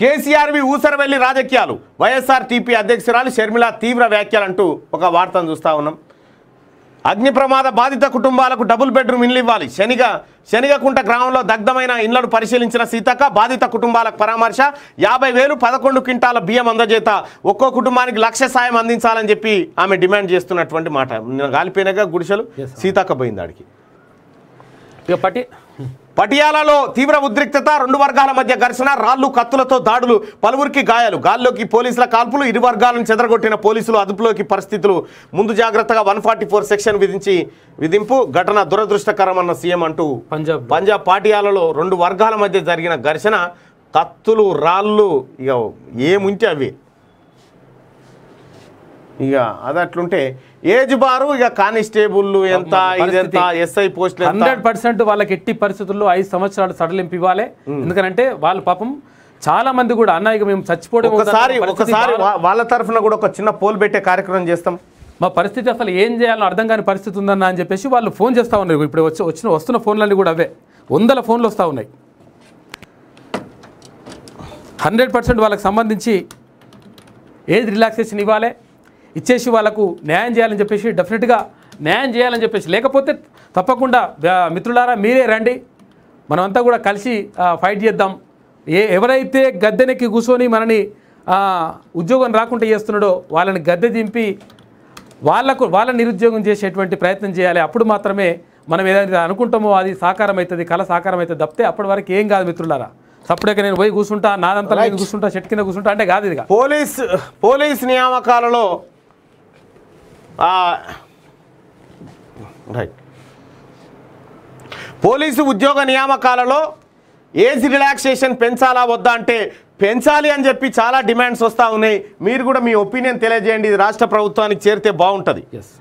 కేసీఆర్వి ఊసరవెల్లి రాజకీయాలు వైఎస్ఆర్ టీపీ అధ్యక్షురాలు షర్మిల తీవ్ర వ్యాఖ్యలంటూ ఒక వార్తను చూస్తూ ఉన్నాం అగ్ని ప్రమాద బాధిత కుటుంబాలకు డబుల్ బెడ్రూమ్ ఇండ్లు ఇవ్వాలి శనిగ శనిగకుంట గ్రామంలో దగ్ధమైన ఇండ్లను పరిశీలించిన సీతక్క బాధిత కుటుంబాలకు పరామర్శ యాభై వేలు పదకొండు క్వింటాల బియ్యం అందజేత ఒక్కో కుటుంబానికి లక్ష సాయం అందించాలని చెప్పి ఆమె డిమాండ్ చేస్తున్నటువంటి మాట గాలిపోయినాక గుడిసెలు సీతక్క పోయింది ఆడికి ఇక పట్టి పటియాలలో తీవ్ర ఉద్రిక్తత రెండు వర్గాల మధ్య ఘర్షణ రాళ్లు కత్తులతో దాడులు పలువురికి గాయాలు గాల్లోకి పోలీసుల కాల్పులు ఇరు వర్గాలను చెదరగొట్టిన పోలీసులు అదుపులోకి పరిస్థితులు ముందు జాగ్రత్తగా వన్ సెక్షన్ విధించి విధింపు ఘటన దురదృష్టకరమన్న సీఎం అంటూ పంజాబ్ పంజాబ్ పాటియాలలో రెండు వర్గాల మధ్య జరిగిన ఘర్షణ కత్తులు రాళ్ళు ఇక ఏముంటే అవి ఇక అది అట్లుంటే ఏజ్ బారు ఇక కానిస్టేబుల్ ఎంత ఇదెంత ఎస్ఐ పోస్ట్ హండ్రెడ్ పర్సెంట్ వాళ్ళకి ఎట్టి పరిస్థితుల్లో ఐదు సంవత్సరాలు సడలింపు ఇవ్వాలి ఎందుకంటే వాళ్ళు పాపం చాలా మంది కూడా అన్న ఇక మేము చచ్చిపోవడం ఒకసారి ఒకసారి వాళ్ళ తరఫున కూడా ఒక చిన్న పోల్ పెట్టే కార్యక్రమం చేస్తాం మా పరిస్థితి అసలు ఏం చేయాలో అర్థం కాని పరిస్థితి ఉందన్న అని చెప్పేసి వాళ్ళు ఫోన్ చేస్తూ ఉన్నారు ఇప్పుడు వచ్చి వచ్చిన వస్తున్న ఫోన్లన్నీ కూడా అవే వందల ఫోన్లు వస్తూ ఉన్నాయి హండ్రెడ్ పర్సెంట్ వాళ్ళకి సంబంధించి ఏది రిలాక్సేషన్ ఇవ్వాలి ఇచ్చేసి వాళ్ళకు న్యాయం చేయాలని చెప్పేసి డెఫినెట్గా న్యాయం చేయాలని చెప్పేసి లేకపోతే తప్పకుండా మిత్రులారా మీరే రండి మనమంతా కూడా కలిసి ఫైట్ చేద్దాం ఏ ఎవరైతే గద్దెనెక్కి కూర్చొని మనని ఉద్యోగం రాకుండా చేస్తున్నాడో వాళ్ళని గద్దె దింపి వాళ్ళకు వాళ్ళని నిరుద్యోగం చేసేటువంటి ప్రయత్నం చేయాలి అప్పుడు మాత్రమే మనం ఏదైతే అనుకుంటామో అది సాకారం అవుతుంది కళ సాకారం అవుతుంది తప్పితే అప్పటి వరకు ఏం కాదు మిత్రులారా తప్పుడక నేను పోయి కూర్చుంటా నాదంతా కూర్చుంటా చెట్టు కింద కూర్చుంటా అంటే కాదు ఇది పోలీస్ పోలీస్ నియామకాలలో రైట్ పోలీసు ఉద్యోగ నియామకాలలో ఏజ్ రిలాక్సేషన్ పెంచాలా వద్దా అంటే పెంచాలి అని చెప్పి చాలా డిమాండ్స్ వస్తూ ఉన్నాయి మీరు కూడా మీ ఒపీనియన్ తెలియజేయండి ఇది రాష్ట్ర ప్రభుత్వానికి చేరితే బాగుంటుంది ఎస్